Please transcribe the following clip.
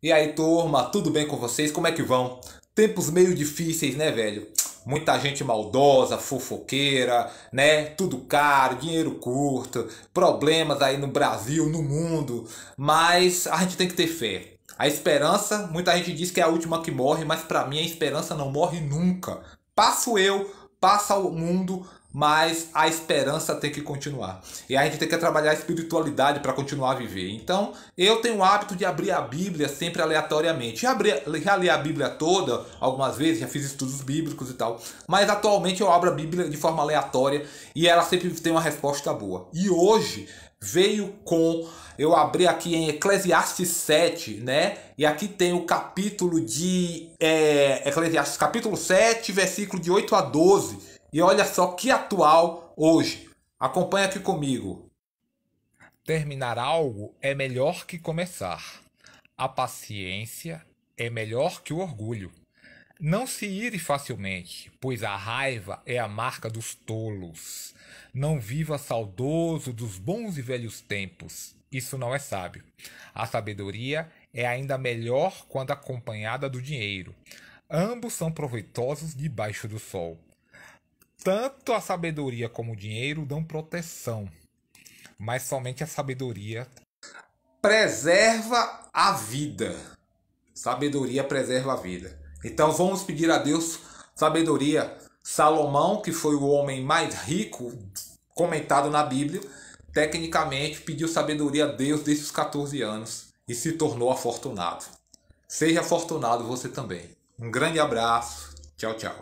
E aí, turma, tudo bem com vocês? Como é que vão? Tempos meio difíceis, né, velho? Muita gente maldosa, fofoqueira, né? Tudo caro, dinheiro curto, problemas aí no Brasil, no mundo. Mas a gente tem que ter fé. A esperança, muita gente diz que é a última que morre, mas para mim a esperança não morre nunca. Passo eu, passa o mundo, mas a esperança tem que continuar. E a gente tem que trabalhar a espiritualidade para continuar a viver. Então, eu tenho o hábito de abrir a Bíblia sempre aleatoriamente. Já, abri, já li a Bíblia toda algumas vezes, já fiz estudos bíblicos e tal. Mas atualmente eu abro a Bíblia de forma aleatória e ela sempre tem uma resposta boa. E hoje veio com. Eu abri aqui em Eclesiastes 7, né? E aqui tem o capítulo de. É, Eclesiastes, capítulo 7, versículo de 8 a 12 e olha só que atual hoje. Acompanha aqui comigo. Terminar algo é melhor que começar. A paciência é melhor que o orgulho. Não se ire facilmente, pois a raiva é a marca dos tolos. Não viva saudoso dos bons e velhos tempos. Isso não é sábio. A sabedoria é ainda melhor quando acompanhada do dinheiro. Ambos são proveitosos debaixo do sol. Tanto a sabedoria como o dinheiro dão proteção, mas somente a sabedoria preserva a vida. Sabedoria preserva a vida. Então vamos pedir a Deus sabedoria. Salomão, que foi o homem mais rico comentado na Bíblia, tecnicamente pediu sabedoria a Deus desde os 14 anos e se tornou afortunado. Seja afortunado você também. Um grande abraço. Tchau, tchau.